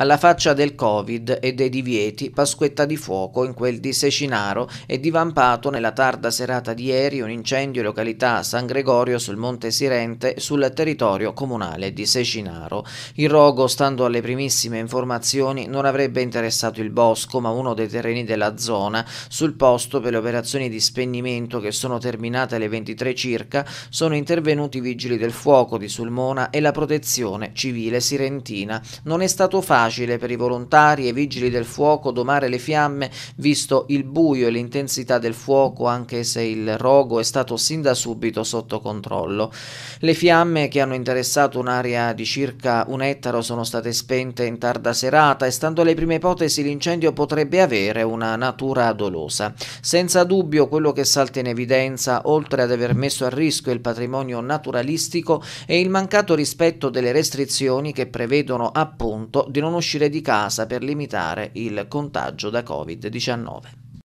Alla faccia del Covid e dei divieti, Pasquetta di fuoco in quel di Secinaro è divampato nella tarda serata di ieri un incendio in località San Gregorio sul Monte Sirente sul territorio comunale di Secinaro. Il rogo, stando alle primissime informazioni, non avrebbe interessato il bosco ma uno dei terreni della zona. Sul posto per le operazioni di spegnimento che sono terminate alle 23 circa sono intervenuti i vigili del fuoco di Sulmona e la protezione civile sirentina. Non è stato facile facile per i volontari e i vigili del fuoco domare le fiamme, visto il buio e l'intensità del fuoco, anche se il rogo è stato sin da subito sotto controllo. Le fiamme che hanno interessato un'area di circa un ettaro sono state spente in tarda serata e stando alle prime ipotesi l'incendio potrebbe avere una natura dolosa. Senza dubbio quello che salta in evidenza, oltre ad aver messo a rischio il patrimonio naturalistico, è il mancato rispetto delle restrizioni che prevedono appunto di non uscire di casa per limitare il contagio da Covid-19.